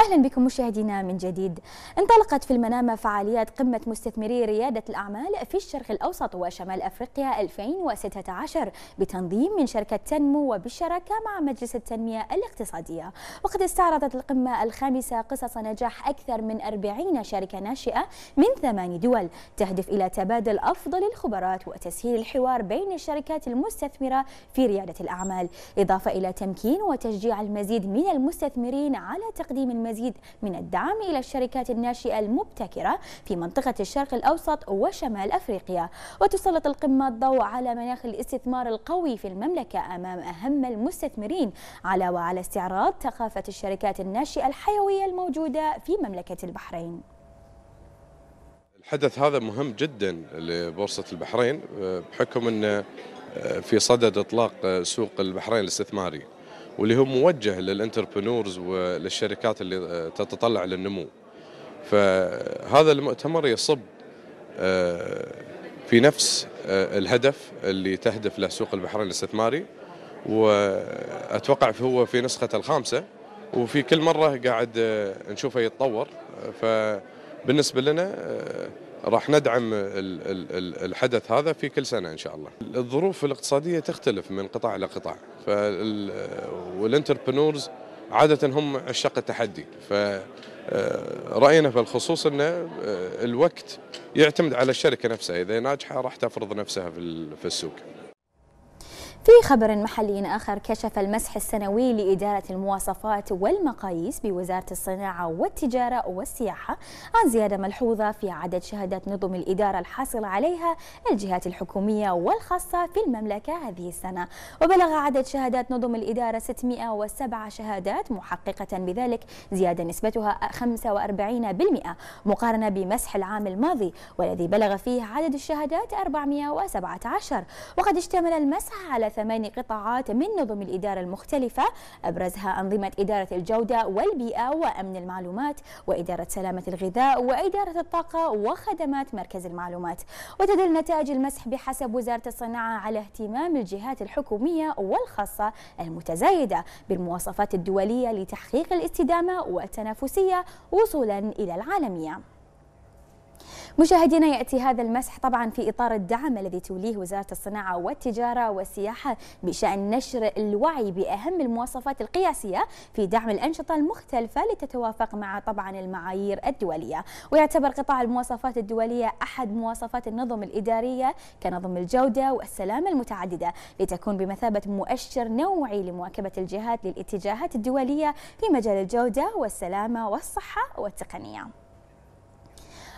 أهلا بكم مشاهدينا من جديد انطلقت في المنامة فعاليات قمة مستثمري ريادة الأعمال في الشرق الأوسط وشمال أفريقيا 2016 بتنظيم من شركة تنمو وبالشراكة مع مجلس التنمية الاقتصادية وقد استعرضت القمة الخامسة قصص نجاح أكثر من 40 شركة ناشئة من ثمان دول تهدف إلى تبادل أفضل الخبرات وتسهيل الحوار بين الشركات المستثمرة في ريادة الأعمال إضافة إلى تمكين وتشجيع المزيد من المستثمرين على تقديم المزيد من الدعم إلى الشركات الناشئة المبتكرة في منطقة الشرق الأوسط وشمال أفريقيا وتسلط القمة الضوء على مناخ الاستثمار القوي في المملكة أمام أهم المستثمرين على وعلى استعراض ثقافة الشركات الناشئة الحيوية الموجودة في مملكة البحرين الحدث هذا مهم جدا لبورصة البحرين بحكم أنه آه، في صدد إطلاق آه، سوق البحرين الاستثماري واللي هو موجه للانتربرنورز وللشركات اللي آه، تتطلع للنمو فهذا المؤتمر يصب آه، في نفس آه، الهدف اللي تهدف له سوق البحرين الاستثماري واتوقع هو في نسخته الخامسه وفي كل مره قاعد نشوفه يتطور فبالنسبه لنا راح ندعم الحدث هذا في كل سنه ان شاء الله. الظروف الاقتصاديه تختلف من قطاع الى قطاع والانتربرنورز عاده هم عشاق التحدي ف آه، راينا في الخصوص ان آه، الوقت يعتمد على الشركه نفسها اذا ناجحه راح تفرض نفسها في السوق في خبر محلي آخر كشف المسح السنوي لإدارة المواصفات والمقاييس بوزارة الصناعة والتجارة والسياحة عن زيادة ملحوظة في عدد شهادات نظم الإدارة الحاصلة عليها الجهات الحكومية والخاصة في المملكة هذه السنة وبلغ عدد شهادات نظم الإدارة 607 شهادات محققة بذلك زيادة نسبتها 45% مقارنة بمسح العام الماضي والذي بلغ فيه عدد الشهادات 417 وقد اشتمل المسح على ثماني قطاعات من نظم الإدارة المختلفة أبرزها أنظمة إدارة الجودة والبيئة وأمن المعلومات وإدارة سلامة الغذاء وإدارة الطاقة وخدمات مركز المعلومات وتدل نتائج المسح بحسب وزارة الصناعة على اهتمام الجهات الحكومية والخاصة المتزايدة بالمواصفات الدولية لتحقيق الاستدامة والتنافسية وصولا إلى العالمية مشاهدينا يأتي هذا المسح طبعا في إطار الدعم الذي توليه وزارة الصناعة والتجارة والسياحة بشأن نشر الوعي بأهم المواصفات القياسية في دعم الأنشطة المختلفة لتتوافق مع طبعا المعايير الدولية ويعتبر قطاع المواصفات الدولية أحد مواصفات النظم الإدارية كنظم الجودة والسلامة المتعددة لتكون بمثابة مؤشر نوعي لمواكبة الجهات للاتجاهات الدولية في مجال الجودة والسلامة والصحة والتقنية